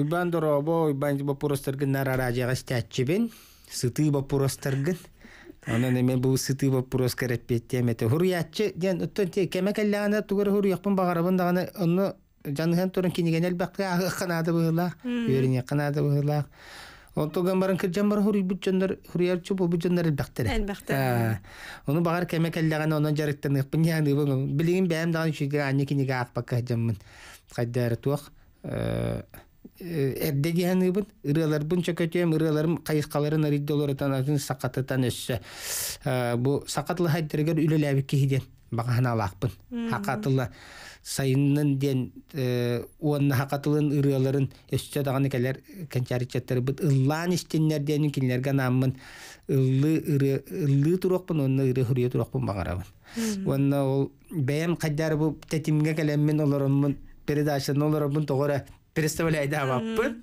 Уйбан доробо, уйбан бо пуростаргын нараражаға стәтчібен, сыты бо пуростаргын. Оны неме бұл сыты бо пурос кәрәппетті әметі. Хуриятчы, ден ұттын те, кәмә кәмәк әлләғана түгір хуриякпын бағарабын дағаны, оны жанығын тұрын кенеген әлбәқті ағы қанады бұғылақ, үйеріне қанады бұғылақ. Онтуган баран киржан баран хури буччандар хурияр чуп буччандар бактыр. Элбактыр. Уну багар кеме келлеген онон жарыктан ыкпын яны болгон. Билигин бәм даган шиге анне кинеге акпак кажаммын. Кайдар туак. Эрде дияны бут, ыралар бун чөкөтөм, танатын Бу сакатлы сайынын ден э, уонна хакатылын ырыаларын өссө даганы келер кенчаричеттер бит ыллаан истеннер ден кинлерге намын ыллы ыры ыллы турокпун онна ыры хурия турокпун багарабын онна ол бэм каддар бу тетимге келеммин олороммун передачаны олороммун тогора представляйда баппын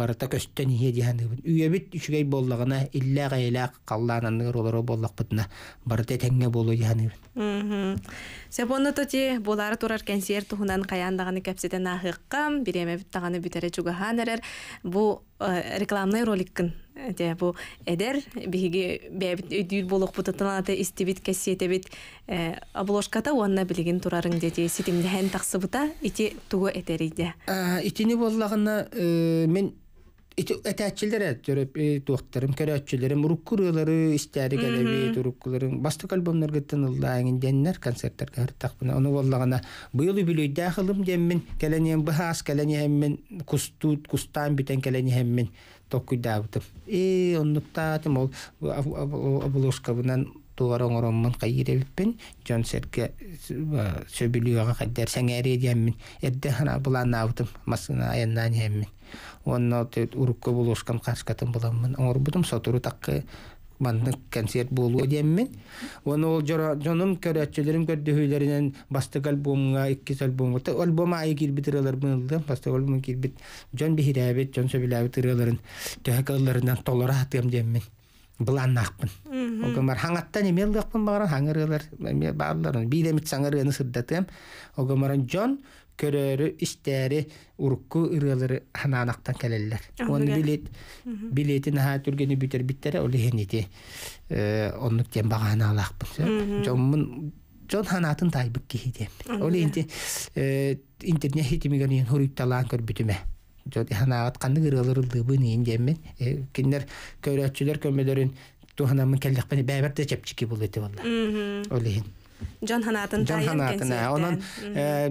барыта көстөн ие диһан үйебит үчүгэй боллагына иллә гәйлә каллананныгыр олары боллакпытына барыта тәңге болу диһан
Сәбонны тоти болары турар концерт тухунан каяндаганы кәпсетен ахыккам биреме таганы битере чугахан эрер бу э, рекламный роликкын э, те бу эдер биһиги бэбит үдүт болох бутатанаты истибит кассетебит э, обложката уанна билигин турарың дети ситимдеһен таксыбыта ити туго этериде
итини боллагына мен Ечэ ата чилдерэ, төрө, э докторым, кәрәкчилэрүм, руккүлары, истәре келеби, руккүларын, басты калыбаннар геттән ылда я гин деннәр, концерттергә артык. Буны уллагана, бу ел үле дә хылым ген мин, келенен бу хас, мин, кустут, кустан битен келенеем мин, токү дә үтер. Э, онныкта, мо, абулошка венн туора оңороммун кайиребиппин дьон серге сөбүлүөга кайдар сәңээри диэммин хана буланаабытым масына аяннаан иэммин онно урукко булушкан карскатын буламмын бұдым сотуру таккы мандык концерт болуу диэммин оны ол жонун көрөтчүлөрүн көрдөһүүлөрүнен бастык альбомга иккис альбомга альбом айы кирбит ырыларбынылды бастык альбом кирбит жон бихирээбит жон толора быланнақпын ол бар хаңаттан эмелдыкпын баран хаңырылар баалар бийлемит саңырыны сырдатым огон баран жон көрөрү иштери урукку ырылары ханаанактан келеллер оны билет билети наха түргени бүтер биттере ол хенити оннук тем багана алакпын жоммун жон ханатын тайбык кихидем ол инти интернет хитимигенин хуруйтталаан көрбүтүме ханаагат канны кырылыр дыбын иин көрөтчүлөр көмөлөрүн туханамын келлекпен бәбер чепчики бул эти валла
олихин жон ханатын жон ханатын онон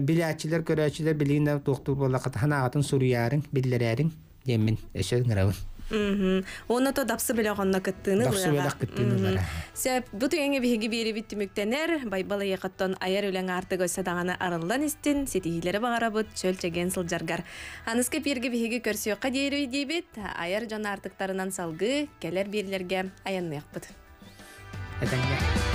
билячилер көрөчүлөр
Оны то дапсы белегонна кеттыны. Дапсы белег кеттыны. Се буту яңе беге бере битти мөктәнер, бай бала якаттан аяр өлең артык өсә дагына арылдан истен, сетиләре багара бу чөлчә генсел жаргар. Аныскы берге беге көрсә якка дейри аяр жан артыктарынан салгы, келер берләргә аянмыйк бу. Әдәнгә.